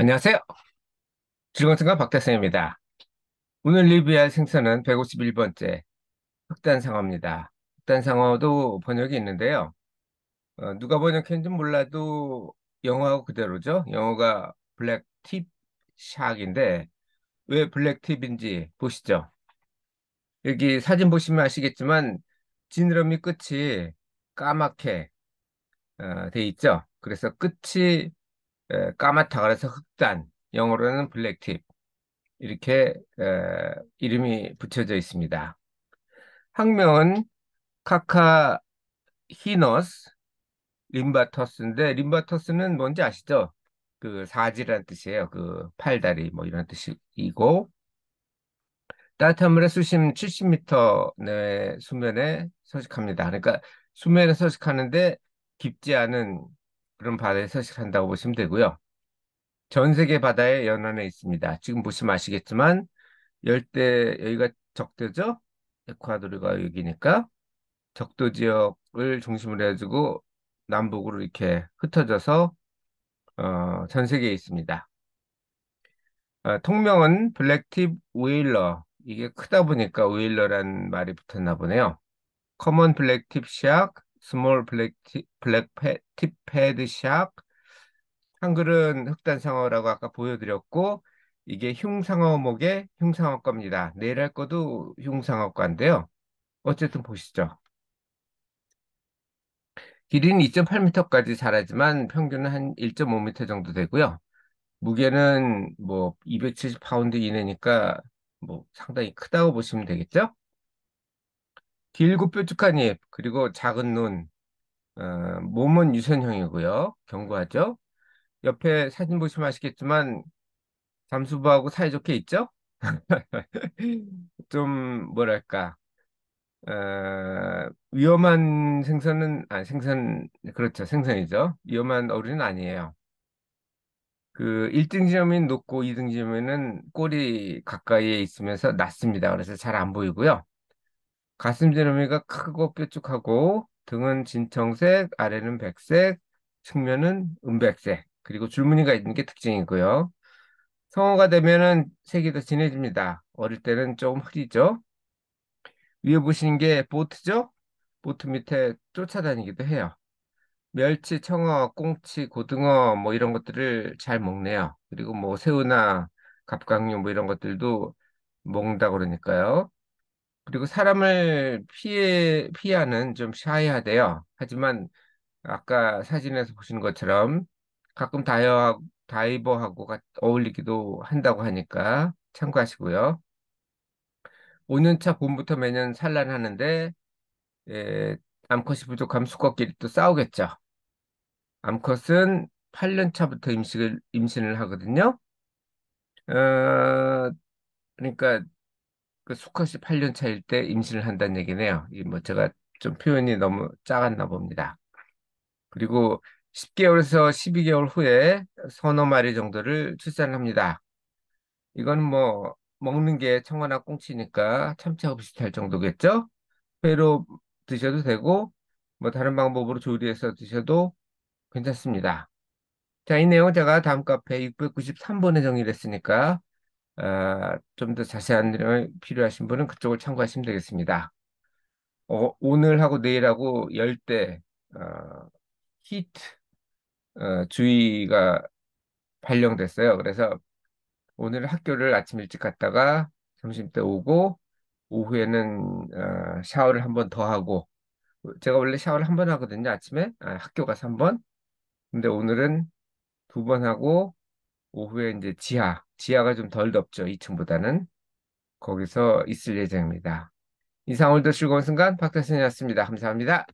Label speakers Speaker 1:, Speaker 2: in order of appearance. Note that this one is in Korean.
Speaker 1: 안녕하세요. 즐거운 생각 박태성입니다. 오늘 리뷰할 생선은 151번째 흑단상어입니다. 흑단상어도 번역이 있는데요. 어, 누가 번역했는지 몰라도 영어하고 그대로죠. 영어가 블랙팁 샥인데 왜 블랙팁인지 보시죠. 여기 사진 보시면 아시겠지만 지느러미 끝이 까맣게 어, 돼 있죠. 그래서 끝이 까마다 그래서 흑단, 영어로는 블랙팁 이렇게 에, 이름이 붙여져 있습니다. 학명은 카카 히너스 림바터스인데 림바터스는 뭔지 아시죠? 그 사지라는 뜻이에요. 그 팔다리 뭐 이런 뜻이고 따뜻한 물에 수심 70m 내 수면에 서식합니다. 그러니까 수면에 서식하는데 깊지 않은 그런 바다에 서식한다고 보시면 되고요. 전 세계 바다의 연안에 있습니다. 지금 보시면 아시겠지만 열대 여기가 적대죠. 에콰도르가 여기니까 적도 지역을 중심으로 해가지고 남북으로 이렇게 흩어져서 어, 전 세계에 있습니다. 어, 통명은 블랙팁 우일러 이게 크다 보니까 우일러라는 말이 붙었나 보네요. 커먼 블랙팁 시악 스몰 블랙, 티, 블랙 패, 티패드 샥 한글은 흑단상어라고 아까 보여드렸고 이게 흉상어목의 흉상어과입니다. 내일 할 것도 흉상어과인데요. 어쨌든 보시죠. 길이는 2.8m까지 자라지만 평균은 한 1.5m 정도 되고요. 무게는 뭐 270파운드 이내니까 뭐 상당히 크다고 보시면 되겠죠? 길고 뾰족한 잎, 그리고 작은 눈. 어, 몸은 유선형이고요. 견고하죠? 옆에 사진 보시면 아시겠지만 잠수부하고 사이좋게 있죠? 좀 뭐랄까 어, 위험한 생선은 아 생선 그렇죠 생선이죠 위험한 어류은 아니에요 그 1등 지점이 높고 2등 지점에는 꼬리 가까이에 있으면서 낮습니다 그래서 잘 안 보이고요 가슴 지름이가 크고 뾰족하고 등은 진청색, 아래는 백색, 측면은 은백색, 그리고 줄무늬가 있는 게 특징이고요. 성어가 되면은 색이 더 진해집니다. 어릴 때는 조금 흐리죠. 위에 보시는 게 보트죠? 보트 밑에 쫓아다니기도 해요. 멸치, 청어, 꽁치, 고등어 뭐 이런 것들을 잘 먹네요. 그리고 뭐 새우나 갑각류 뭐 이런 것들도 먹는다 그러니까요. 그리고 사람을 피해, 피하는 좀 샤이하대요. 하지만 아까 사진에서 보시는 것처럼 가끔 다이어, 다이버하고 어울리기도 한다고 하니까 참고하시고요. 5년차 봄부터 매년 산란하는데 예, 암컷이 부족하면 수컷끼리 또 싸우겠죠. 암컷은 8년차부터 임식을, 임신을 하거든요. 어, 그러니까 그 수컷이 8년 차일 때 임신을 한다는 얘기네요. 이 뭐 제가 좀 표현이 너무 작았나 봅니다. 그리고 10개월에서 12개월 후에 서너 마리 정도를 출산을 합니다. 이건 뭐 먹는 게 청어나 꽁치니까 참치하고 비슷할 정도겠죠? 회로 드셔도 되고 뭐 다른 방법으로 조리해서 드셔도 괜찮습니다. 자, 이 내용 제가 다음 카페 693번에 정리를 했으니까 어, 좀 더 자세한 내용이 필요하신 분은 그쪽을 참고하시면 되겠습니다. 어, 오늘하고 내일하고 열대 어, 히트 어, 주의가 발령됐어요. 그래서 오늘 학교를 아침 일찍 갔다가 점심 때 오고 오후에는 어, 샤워를 한번 더 하고 제가 원래 샤워를 한번 하거든요. 아침에 아, 학교 가서 한 번. 근데 오늘은 두 번 하고 오후에 이제 지하 지하가 좀 덜 덥죠. 2층보다는. 거기서 있을 예정입니다. 이상월도 즐거운 순간 박태선이었습니다. 감사합니다.